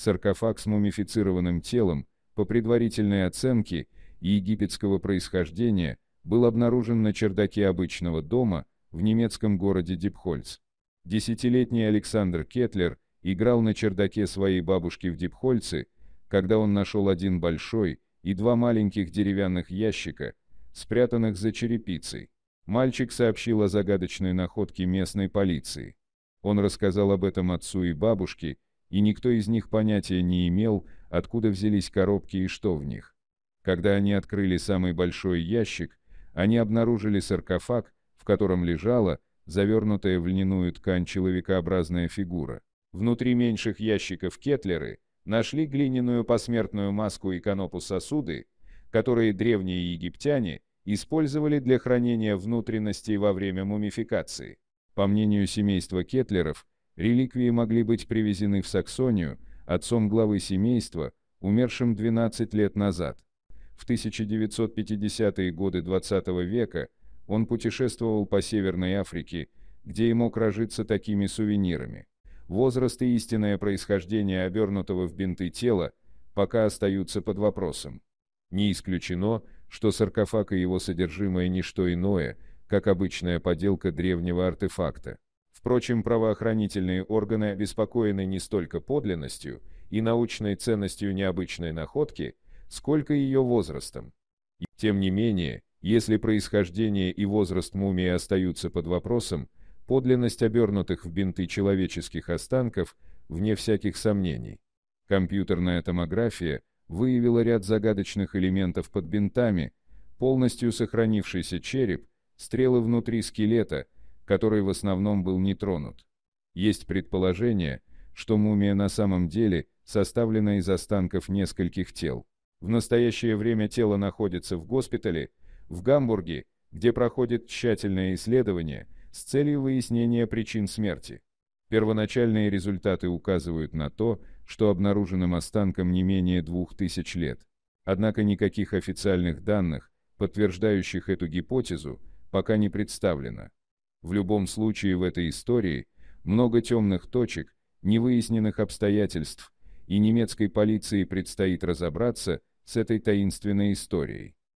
Саркофаг с мумифицированным телом, по предварительной оценке, египетского происхождения, был обнаружен на чердаке обычного дома в немецком городе Дипхольц. Десятилетний Александр Кетлер играл на чердаке своей бабушки в Дипхольце, когда он нашел один большой и два маленьких деревянных ящика, спрятанных за черепицей. Мальчик сообщил о загадочной находке местной полиции. Он рассказал об этом отцу и бабушке, и никто из них понятия не имел, откуда взялись коробки и что в них. Когда они открыли самый большой ящик, они обнаружили саркофаг, в котором лежала завернутая в льняную ткань человекообразная фигура. Внутри меньших ящиков кетлеры нашли глиняную посмертную маску и конопу сосуды, которые древние египтяне использовали для хранения внутренностей во время мумификации. По мнению семейства кетлеров, Реликвии могли быть привезены в Саксонию отцом главы семейства, умершим 12 лет назад. В 1950-е годы 20 -го века он путешествовал по Северной Африке, где и мог разжиться такими сувенирами. Возраст и истинное происхождение обернутого в бинты тела пока остаются под вопросом. Не исключено, что саркофаг и его содержимое – не что иное, как обычная поделка древнего артефакта. Впрочем, правоохранительные органы обеспокоены не столько подлинностью и научной ценностью необычной находки, сколько ее возрастом. Тем не менее, если происхождение и возраст мумии остаются под вопросом, подлинность обернутых в бинты человеческих останков вне всяких сомнений. Компьютерная томография выявила ряд загадочных элементов под бинтами, полностью сохранившийся череп, стрелы внутри скелета – который в основном был не тронут. Есть предположение, что мумия на самом деле составлена из останков нескольких тел. В настоящее время тело находится в госпитале, в Гамбурге, где проходит тщательное исследование с целью выяснения причин смерти. Первоначальные результаты указывают на то, что обнаруженным останкам не менее двух тысяч лет. Однако никаких официальных данных, подтверждающих эту гипотезу, пока не представлено. В любом случае в этой истории много темных точек, невыясненных обстоятельств, и немецкой полиции предстоит разобраться с этой таинственной историей.